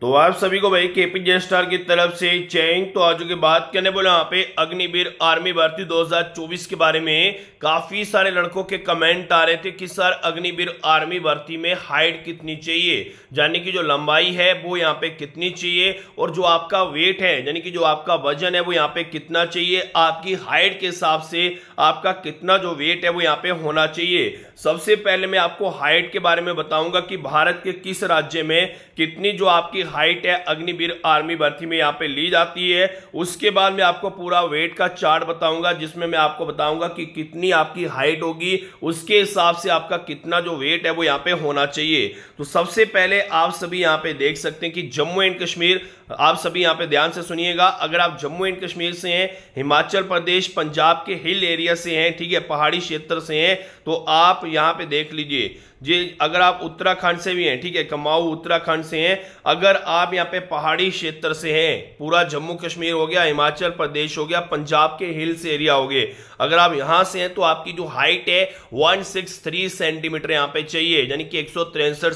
तो आप सभी को भाई के पी जे स्टार की तरफ से चैंग तो आज की बात करने बोले यहाँ पे अग्निवीर आर्मी भर्ती 2024 के बारे में काफी सारे लड़कों के कमेंट आ रहे थे कि सर अग्निवीर आर्मी भर्ती में हाइट कितनी चाहिए यानी कि जो लंबाई है वो यहाँ पे कितनी चाहिए और जो आपका वेट है यानी कि जो आपका वजन है वो यहाँ पे कितना चाहिए आपकी हाइट के हिसाब से आपका कितना जो वेट है वो यहाँ पे होना चाहिए सबसे पहले मैं आपको हाइट के बारे में बताऊंगा कि भारत के किस राज्य में कितनी जो आपकी हाइट है अग्निवीर आर्मी भर्ती में यहाँ पे ली जाती है उसके बाद में आपको पूरा वेट का चार्ट बताऊंगा जिसमें मैं आपको बताऊंगा कि कितनी आपकी हाइट होगी उसके हिसाब से आपका कितना जो वेट है वो यहाँ पे होना चाहिए तो सबसे पहले आप सभी यहाँ पे देख सकते हैं कि जम्मू एंड कश्मीर आप सभी यहाँ पे ध्यान से सुनिएगा अगर आप जम्मू एंड कश्मीर से हैं हिमाचल प्रदेश पंजाब के हिल एरिया से हैं ठीक है पहाड़ी क्षेत्र से हैं तो आप यहाँ पे देख लीजिए जे अगर आप उत्तराखंड से भी हैं ठीक है कमाऊ उत्तराखंड से हैं अगर आप यहाँ पे पहाड़ी क्षेत्र से हैं पूरा जम्मू कश्मीर हो गया हिमाचल प्रदेश हो गया पंजाब के हिल्स एरिया हो गए अगर आप यहाँ से हैं तो आपकी जो हाइट है 163 सेंटीमीटर यहाँ पे चाहिए यानी कि एक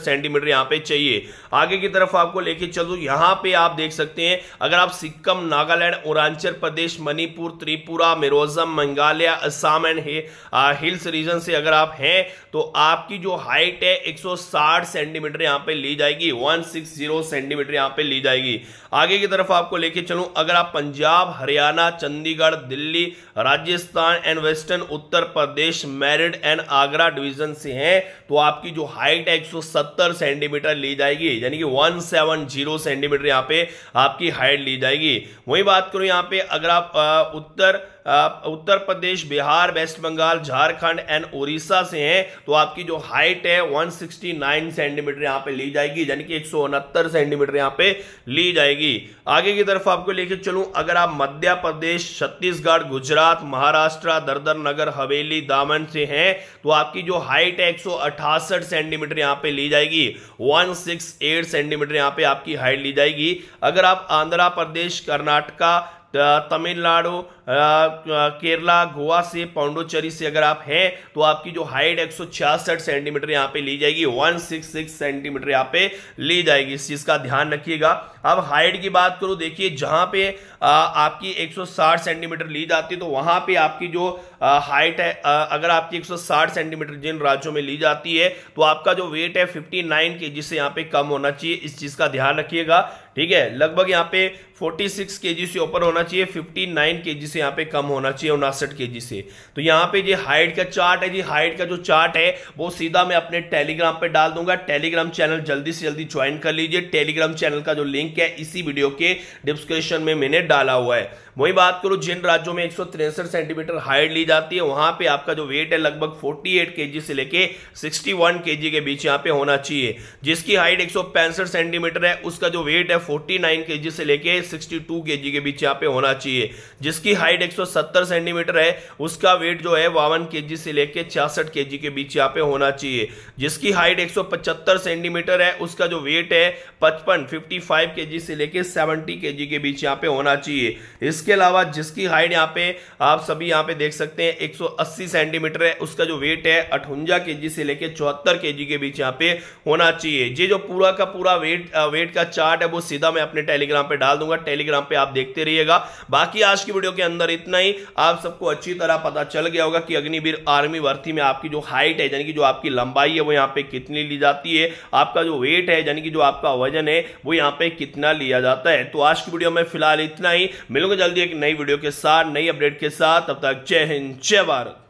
सेंटीमीटर यहाँ पे चाहिए आगे की तरफ आपको लेके चलो यहाँ पे आप देख सकते हैं अगर आप Sikkim Nagaland Arunachal Pradesh Manipur Tripura Mizoram Meghalaya Assam and hills region से अगर आप हैं तो आपकी जो हाइट हाइट है 160 सेंटीमीटर यहां पे ली जाएगी 160 सेंटीमीटर यहां पे ली जाएगी आगे की तरफ आपको लेके चलूं अगर आप Punjab Haryana Chandigarh Delhi Rajasthan and western Uttar Pradesh Meerut and Agra division से हैं तो आपकी जो हाइट है 170 सेंटीमीटर ली जाएगी यानी कि 170 सेंटीमीटर यहां पे आपकी हाइट ली जाएगी वही बात करूं यहां पे अगर आप उत्तर उत्तर प्रदेश बिहार वेस्ट बंगाल झारखंड एंड उड़ीसा से हैं तो आपकी जो हाइट है 169 सेंटीमीटर यहाँ पे ली जाएगी यानी कि एक सेंटीमीटर यहाँ पे ली जाएगी आगे की तरफ आपको लेके चलूं अगर आप मध्य प्रदेश छत्तीसगढ़ गुजरात महाराष्ट्र दरदर नगर हवेली दामन से हैं तो आपकी जो हाइट है एक सेंटीमीटर यहाँ पे ली जाएगी वन सेंटीमीटर यहाँ पे आपकी हाइट ली जाएगी अगर आप आंध्र प्रदेश कर्नाटका तमिलनाडु केरला गोवा से पौंडोचेरी से अगर आप हैं तो आपकी जो हाइट एक सेंटीमीटर यहाँ पे ली जाएगी 166 सेंटीमीटर यहाँ पे ली जाएगी इस चीज़ का ध्यान रखिएगा अब हाइट की बात करो देखिए जहाँ पे आ, आपकी 160 सेंटीमीटर ली जाती है तो वहाँ पे आपकी जो आ, हाइट है आ, अगर आपकी 160 सेंटीमीटर जिन राज्यों में ली जाती है तो आपका जो वेट है 59 नाइन के जिससे यहाँ पे कम होना चाहिए इस चीज़ का ध्यान रखिएगा ठीक है लगभग यहाँ पे 46 जी से ऊपर होना चाहिए 59 जी से यहाँ पे कम होना चाहिए उनासठ जी से तो यहाँ पे ये हाइट का चार्ट है जी हाइट का जो चार्ट है वो सीधा मैं अपने टेलीग्राम पे डाल दूंगा टेलीग्राम चैनल जल्दी से जल्दी ज्वाइन कर लीजिए टेलीग्राम चैनल का जो लिंक है इसी वीडियो के डिस्क्रिप्शन में मैंने डाला हुआ है वही बात करूँ जिन राज्यों में एक सेंटीमीटर हाइट ली जाती है वहां पे आपका जो वेट है लगभग फोर्टी एट से लेके सिक्सटी वन के बीच यहाँ पे होना चाहिए जिसकी हाइट एक सेंटीमीटर है उसका जो वेट है 49 केजी से लेके 62 केजी के बीच यहाँ पे होना चाहिए जिसकी हाइट 170 सेंटीमीटर है उसका वेट जो है बावन केजी से लेके छियासठ केजी के बीच यहाँ पे होना चाहिए जिसकी हाइट 175 सेंटीमीटर है उसका जो वेट है पचपन 55 केजी से लेके सेवेंटी के के बीच यहाँ पे होना चाहिए इसके अलावा जिसकी हाइट यहाँ पे आप सभी यहाँ पे देख सकते हैं एक सेंटीमीटर है उसका जो वेट है अठवंजा के से लेके चौहत्तर के के बीच यहाँ पे होना चाहिए ये जो पूरा का पूरा वेट वेट का चार्ट है वो सीधा मैं अपने टेलीग्राम पे डाल दूंगा टेलीग्राम पे आप देखते रहिएगा बाकी आज की वीडियो के अंदर इतना ही आप सबको अच्छी तरह पता चल गया होगा कि अग्निवीर आर्मी भर्ती में आपकी जो हाइट है यानी कि जो आपकी लंबाई है वो यहाँ पे कितनी ली जाती है आपका जो वेट है यानी कि जो आपका वजन है वो यहाँ पे कितना लिया जाता है तो आज की वीडियो में फिलहाल इतना ही मिलूंगा जल्दी एक नई वीडियो के साथ नई अपडेट के साथ तब तक जय हिंद जय भारत